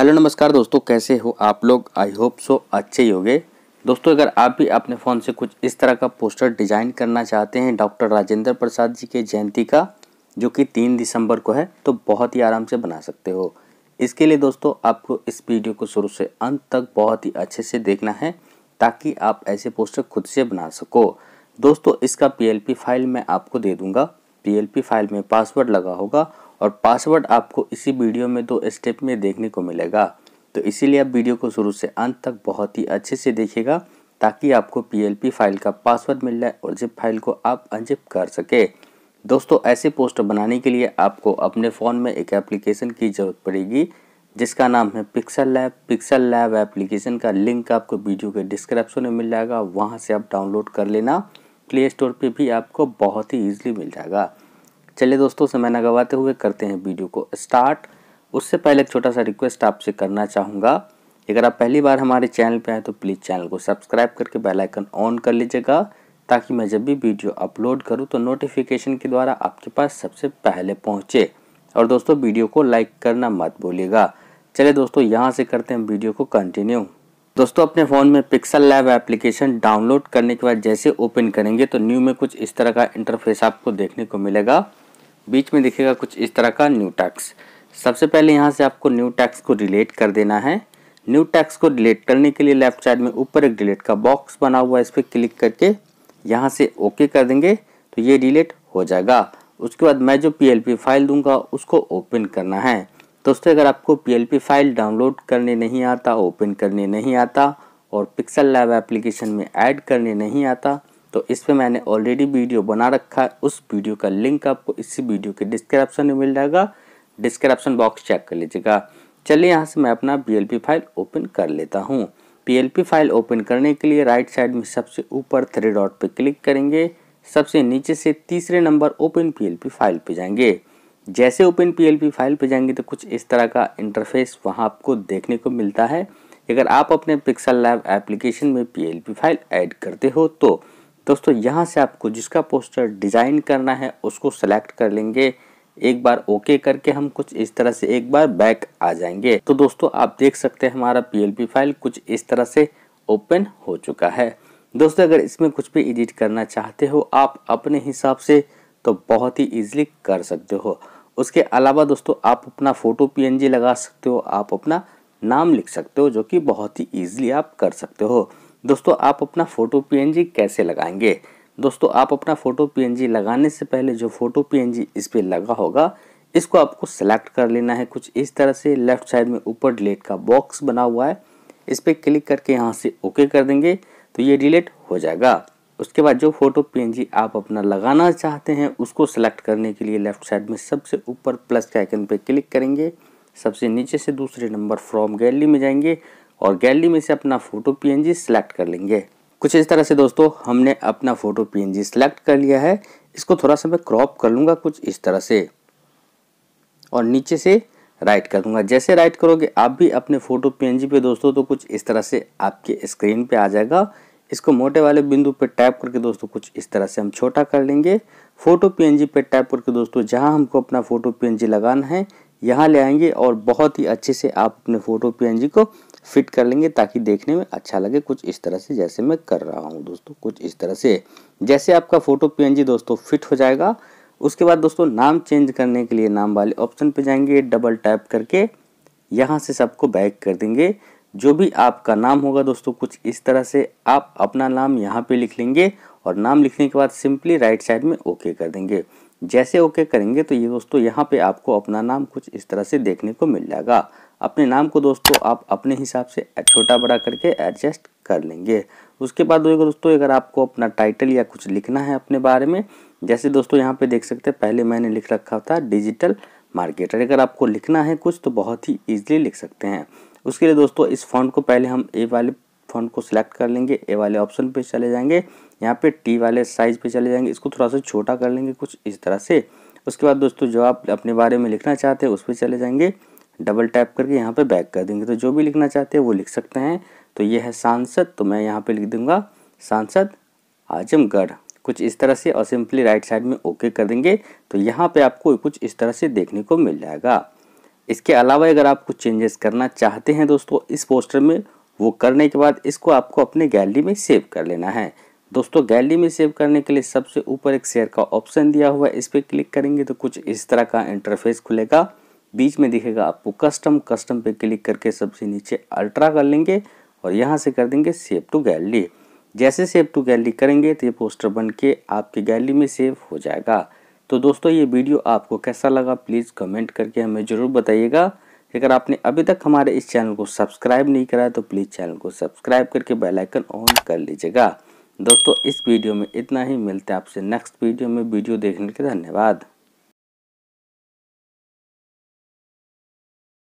hello नमस्कार दोस्तों कैसे हो आप लोग आई होप सो अच्छे ही होंगे दोस्तों अगर आप भी अपने फ़ोन से कुछ इस तरह का पोस्टर डिज़ाइन करना चाहते हैं डॉक्टर राजेंद्र प्रसाद जी के जयंती का जो कि तीन दिसंबर को है तो बहुत ही आराम से बना सकते हो इसके लिए दोस्तों आपको इस वीडियो को शुरू से अंत तक बहुत ही अच्छे से देखना है ताकि आप ऐसे पोस्टर खुद से बना सको दोस्तों इसका पी फाइल मैं आपको दे दूँगा पी फाइल में पासवर्ड लगा होगा और पासवर्ड आपको इसी वीडियो में दो स्टेप में देखने को मिलेगा तो इसीलिए आप वीडियो को शुरू से अंत तक बहुत ही अच्छे से देखेगा ताकि आपको पी फाइल का पासवर्ड मिल जाए और जिप फाइल को आप अनजिप कर सके दोस्तों ऐसे पोस्टर बनाने के लिए आपको अपने फ़ोन में एक एप्लीकेशन की ज़रूरत पड़ेगी जिसका नाम है Pixel Lab Pixel Lab application का लिंक आपको वीडियो के डिस्क्रिप्शन में मिल जाएगा वहाँ से आप डाउनलोड कर लेना प्ले स्टोर पर भी आपको बहुत ही ईजिली मिल जाएगा चलिए दोस्तों समय न गवाते हुए करते हैं वीडियो को स्टार्ट उससे पहले एक छोटा सा रिक्वेस्ट आपसे करना चाहूँगा अगर आप पहली बार हमारे चैनल पर आए तो प्लीज़ चैनल को सब्सक्राइब करके बेल आइकन ऑन कर लीजिएगा ताकि मैं जब भी वीडियो अपलोड करूँ तो नोटिफिकेशन के द्वारा आपके पास सबसे पहले पहुँचे और दोस्तों वीडियो को लाइक करना मत भूलिएगा चलिए दोस्तों यहाँ से करते हैं वीडियो को कंटिन्यू दोस्तों अपने फ़ोन में पिक्सल लैब एप्लीकेशन डाउनलोड करने के बाद जैसे ओपन करेंगे तो न्यू में कुछ इस तरह का इंटरफेस आपको देखने को मिलेगा बीच में दिखेगा कुछ इस तरह का न्यू टैक्स सबसे पहले यहाँ से आपको न्यू टैक्स को डिलीट कर देना है न्यू टैक्स को डिलीट करने के लिए लेफ्ट साइड में ऊपर एक डिलीट का बॉक्स बना हुआ है इस पर क्लिक करके यहाँ से ओके कर देंगे तो ये डिलीट हो जाएगा उसके बाद मैं जो पी फाइल दूंगा उसको ओपन करना है दोस्तों अगर आपको पी फाइल डाउनलोड करने नहीं आता ओपन करने नहीं आता और पिक्सल लैब एप्लीकेशन में ऐड करने नहीं आता तो इस पर मैंने ऑलरेडी वीडियो बना रखा है उस वीडियो का लिंक आपको इसी वीडियो के डिस्क्रिप्शन में मिल जाएगा डिस्क्रिप्शन बॉक्स चेक कर लीजिएगा चलिए यहाँ से मैं अपना पी फाइल ओपन कर लेता हूँ पी फाइल ओपन करने के लिए राइट साइड में सबसे ऊपर थ्री डॉट पर क्लिक करेंगे सबसे नीचे से तीसरे नंबर ओपन पी फाइल पर जाएंगे जैसे ओपन पी फाइल पर जाएंगे तो कुछ इस तरह का इंटरफेस वहाँ आपको देखने को मिलता है अगर आप अपने पिक्सल लैब एप्लीकेशन में पी फाइल ऐड करते हो तो दोस्तों यहाँ से आपको जिसका पोस्टर डिज़ाइन करना है उसको सेलेक्ट कर लेंगे एक बार ओके करके हम कुछ इस तरह से एक बार बैक आ जाएंगे तो दोस्तों आप देख सकते हैं हमारा पी फाइल कुछ इस तरह से ओपन हो चुका है दोस्तों अगर इसमें कुछ भी एडिट करना चाहते हो आप अपने हिसाब से तो बहुत ही ईजिली कर सकते हो उसके अलावा दोस्तों आप अपना फ़ोटो पीएनजी लगा सकते हो आप अपना नाम लिख सकते हो जो कि बहुत ही ईजिली आप कर सकते हो दोस्तों आप अपना फ़ोटो पीएनजी कैसे लगाएंगे दोस्तों आप अपना फ़ोटो पीएनजी लगाने से पहले जो फ़ोटो पीएनजी इस पर लगा होगा इसको आपको सेलेक्ट कर लेना है कुछ इस तरह से लेफ्ट साइड में ऊपर डिलेट का बॉक्स बना हुआ है इस पर क्लिक करके यहाँ से ओके कर देंगे तो ये डिलेट हो जाएगा उसके बाद जो फोटो पी आप अपना लगाना चाहते हैं उसको सेलेक्ट करने के लिए लेफ्ट साइड में सबसे ऊपर प्लस के आइकन पर क्लिक करेंगे सबसे नीचे से दूसरे नंबर फ्रॉम गैलरी में जाएंगे और गैलरी में से अपना फ़ोटो पीएनजी सिलेक्ट कर लेंगे कुछ इस तरह से दोस्तों हमने अपना फ़ोटो पीएनजी सिलेक्ट कर लिया है इसको थोड़ा सा मैं क्रॉप कर लूँगा कुछ इस तरह से और नीचे से राइट कर दूंगा जैसे राइट करोगे आप भी अपने फ़ोटो पी पे दोस्तों तो कुछ इस तरह से आपके स्क्रीन पे आ जाएगा इसको मोटे वाले बिंदु पर टैप करके दोस्तों कुछ इस तरह से हम छोटा कर लेंगे फोटो पीएनजी पे टैप करके दोस्तों जहां हमको अपना फोटो पीएनजी लगाना है यहाँ ले आएंगे और बहुत ही अच्छे से आप अपने फोटो पीएनजी को फिट कर लेंगे ताकि देखने में अच्छा लगे कुछ इस तरह से जैसे मैं कर रहा हूँ दोस्तों कुछ इस तरह से जैसे आपका फोटो जी दोस्तों फिट हो जाएगा उसके बाद दोस्तों नाम चेंज करने के लिए नाम वाले ऑप्शन पे जाएंगे डबल टैप करके यहाँ से सबको बैक कर देंगे जो भी आपका नाम होगा दोस्तों कुछ इस तरह से आप अपना नाम यहाँ पे लिख लेंगे और नाम लिखने के बाद सिंपली राइट साइड में ओके कर देंगे जैसे ओके करेंगे तो ये दोस्तों यहाँ पे आपको अपना नाम कुछ इस तरह से देखने को मिल जाएगा अपने नाम को दोस्तों आप अपने हिसाब से छोटा बड़ा करके एडजस्ट कर लेंगे उसके बाद दोस्तों अगर आपको अपना टाइटल या कुछ लिखना है अपने बारे में जैसे दोस्तों यहाँ पे देख सकते हैं पहले मैंने लिख रखा था डिजिटल मार्केटर अगर आपको लिखना है कुछ तो बहुत ही ईजिली लिख सकते हैं उसके लिए दोस्तों इस फॉन्ट को पहले हम ए वाले फॉन्ट को सिलेक्ट कर लेंगे ए वाले ऑप्शन पे चले जाएंगे यहाँ पे टी वाले साइज पे चले जाएंगे इसको थोड़ा सा छोटा कर लेंगे कुछ इस तरह से उसके बाद दोस्तों जो आप अपने बारे में लिखना चाहते हैं उस पर चले जाएंगे डबल टैप करके यहाँ पे बैक कर देंगे तो जो भी लिखना चाहते हैं वो लिख सकते हैं तो ये है सांसद तो मैं यहाँ पे लिख दूंगा सांसद आजमगढ़ कुछ इस तरह से और सिंपली राइट साइड में ओके कर देंगे तो यहाँ पे आपको कुछ इस तरह से देखने को मिल जाएगा इसके अलावा अगर आप कुछ चेंजेस करना चाहते हैं दोस्तों इस पोस्टर में वो करने के बाद इसको आपको अपने गैलरी में सेव कर लेना है दोस्तों गैलरी में सेव करने के लिए सबसे ऊपर एक शेयर का ऑप्शन दिया हुआ है इस पर क्लिक करेंगे तो कुछ इस तरह का इंटरफेस खुलेगा बीच में दिखेगा आपको कस्टम कस्टम पे क्लिक करके सबसे नीचे अल्ट्रा कर लेंगे और यहाँ से कर देंगे सेव टू गैलरी जैसे सेव टू गैलरी करेंगे तो ये पोस्टर बन के आपकी गैलरी में सेव हो जाएगा तो दोस्तों ये वीडियो आपको कैसा लगा प्लीज़ कमेंट करके हमें ज़रूर बताइएगा अगर आपने अभी तक हमारे इस चैनल को सब्सक्राइब नहीं करा तो प्लीज़ चैनल को सब्सक्राइब करके बेल आइकन ऑन कर लीजिएगा दोस्तों इस वीडियो में इतना ही मिलते हैं आपसे नेक्स्ट वीडियो में वीडियो देखने के धन्यवाद